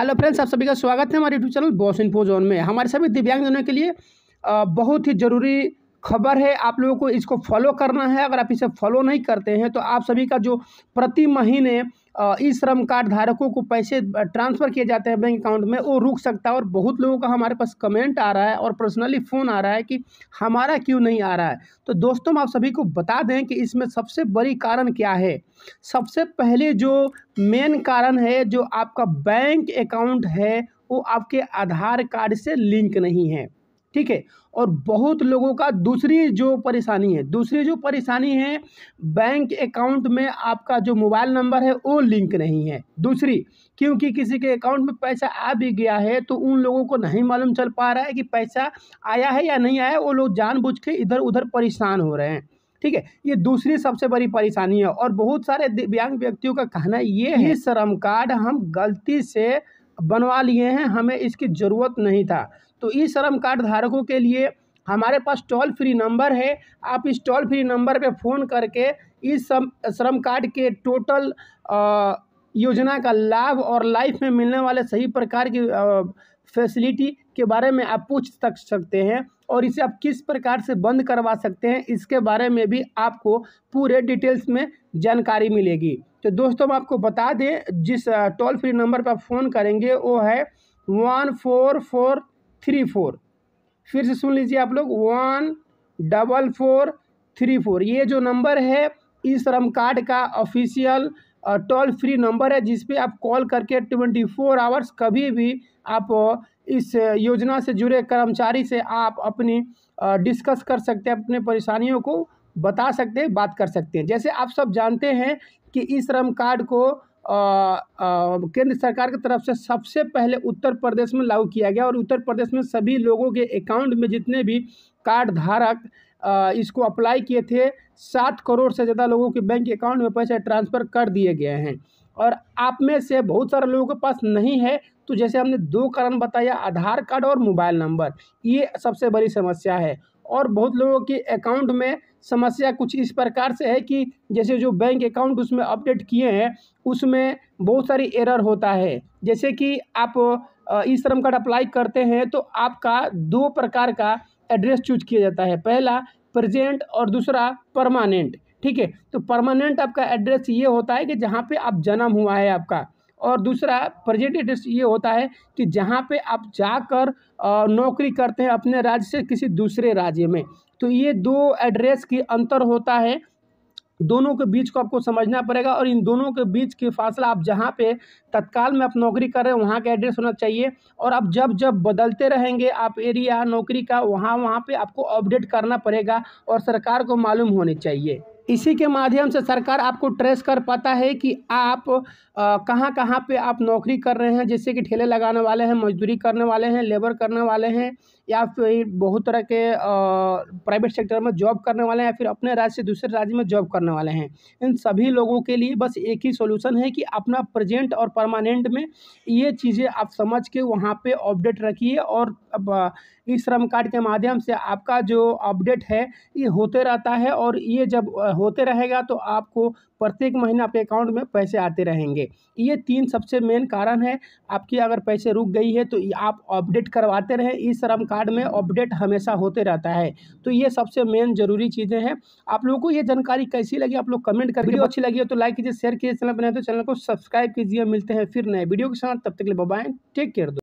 hello friends आप सभी का स्वागत है हमारे YouTube channel boss info zone में हमारे सभी दिव्यांगजनों के लिए बहुत ही ज़रूरी खबर है आप लोगों को इसको फॉलो करना है अगर आप इसे फॉलो नहीं करते हैं तो आप सभी का जो प्रति महीने ई श्रम कार्ड धारकों को पैसे ट्रांसफ़र किए जाते हैं बैंक अकाउंट में वो रुक सकता है और बहुत लोगों का हमारे पास कमेंट आ रहा है और पर्सनली फ़ोन आ रहा है कि हमारा क्यों नहीं आ रहा है तो दोस्तों आप सभी को बता दें कि इसमें सबसे बड़ी कारण क्या है सबसे पहले जो मेन कारण है जो आपका बैंक अकाउंट है वो आपके आधार कार्ड से लिंक नहीं है ठीक है और बहुत लोगों का दूसरी जो परेशानी है दूसरी जो परेशानी है बैंक अकाउंट में आपका जो मोबाइल नंबर है वो लिंक नहीं है दूसरी क्योंकि किसी के अकाउंट में पैसा आ भी गया है तो उन लोगों को नहीं मालूम चल पा रहा है कि पैसा आया है या नहीं आया वो लोग जानबूझ के इधर उधर परेशान हो रहे हैं ठीक है ये दूसरी सबसे बड़ी परेशानी है और बहुत सारे दिव्यांग व्यक्तियों का कहना ये है श्रम कार्ड हम गलती से बनवा लिए हैं हमें इसकी ज़रूरत नहीं था तो ई श्रम कार्ड धारकों के लिए हमारे पास टोल फ्री नंबर है आप इस टोल फ्री नंबर पे फ़ोन करके इस श्रम कार्ड के टोटल योजना का लाभ और लाइफ में मिलने वाले सही प्रकार की फैसिलिटी के बारे में आप पूछ तक सकते हैं और इसे आप किस प्रकार से बंद करवा सकते हैं इसके बारे में भी आपको पूरे डिटेल्स में जानकारी मिलेगी तो दोस्तों हम आपको बता दें जिस टोल फ्री नंबर पर आप फ़ोन करेंगे वो है one four four three four फिर से सुन लीजिए आप लोग one double four three four ये जो नंबर है इस श्रम कार्ड का ऑफिशियल टोल फ्री नंबर है जिसपे आप कॉल करके ट्वेंटी फोर आवर्स कभी भी आप इस योजना से जुड़े कर्मचारी से आप अपनी डिस्कस कर सकते हैं अपने परेशानियों को बता सकते हैं बात कर सकते हैं जैसे आप सब जानते हैं कि इस श्रम कार्ड को केंद्र सरकार की तरफ से सबसे पहले उत्तर प्रदेश में लागू किया गया और उत्तर प्रदेश में सभी लोगों के अकाउंट में जितने भी कार्ड धारक इसको अप्लाई किए थे सात करोड़ से ज़्यादा लोगों के बैंक अकाउंट में पैसे ट्रांसफ़र कर दिए गए हैं और आप में से बहुत सारे लोगों के पास नहीं है तो जैसे हमने दो कारण बताया आधार कार्ड और मोबाइल नंबर ये सबसे बड़ी समस्या है और बहुत लोगों के अकाउंट में समस्या कुछ इस प्रकार से है कि जैसे जो बैंक अकाउंट उसमें अपडेट किए हैं उसमें बहुत सारी एरर होता है जैसे कि आप ई श्रम कार्ड अप्लाई करते हैं तो आपका दो प्रकार का एड्रेस चूज किया जाता है पहला प्रेजेंट और दूसरा परमानेंट ठीक है तो परमानेंट आपका एड्रेस ये होता है कि जहाँ पे आप जन्म हुआ है आपका और दूसरा प्रेजेंट एड्रेस ये होता है कि जहाँ पे आप जाकर नौकरी करते हैं अपने राज्य से किसी दूसरे राज्य में तो ये दो एड्रेस के अंतर होता है दोनों के बीच को आपको समझना पड़ेगा और इन दोनों के बीच के फासला आप जहाँ पे तत्काल में आप नौकरी कर रहे हैं वहाँ का एड्रेस होना चाहिए और आप जब जब बदलते रहेंगे आप एरिया नौकरी का वहाँ वहाँ पे आपको अपडेट करना पड़ेगा और सरकार को मालूम होने चाहिए इसी के माध्यम से सरकार आपको ट्रेस कर पाता है कि आप कहाँ कहाँ पे आप नौकरी कर रहे हैं जैसे कि ठेले लगाने वाले हैं मजदूरी करने वाले हैं लेबर करने वाले हैं या फिर बहुत तरह के प्राइवेट सेक्टर में जॉब करने वाले हैं या फिर अपने राज्य से दूसरे राज्य में जॉब करने वाले हैं इन सभी लोगों के लिए बस एक ही सोल्यूशन है कि अपना प्रजेंट और परमानेंट में ये चीज़ें आप समझ के वहाँ पर अपडेट रखिए और ई श्रम कार्ड के माध्यम से आपका जो अपडेट है ये होते रहता है और ये जब होते रहेगा तो आपको प्रत्येक महीने आपके अकाउंट में पैसे आते रहेंगे ये तीन सबसे मेन कारण है आपकी अगर पैसे रुक गई है तो आप अपडेट करवाते रहें इस श्रम कार्ड में अपडेट हमेशा होते रहता है तो ये सबसे मेन जरूरी चीज़ें हैं आप लोगों को ये जानकारी कैसी लगी आप लोग कमेंट करके वीडियो अच्छी लगी हो तो लाइक कीजिए शेयर कीजिए चैनल बनाए तो चैनल को सब्सक्राइब कीजिए मिलते हैं फिर नए वीडियो के साथ तब तक के लिए बाय टेक केयर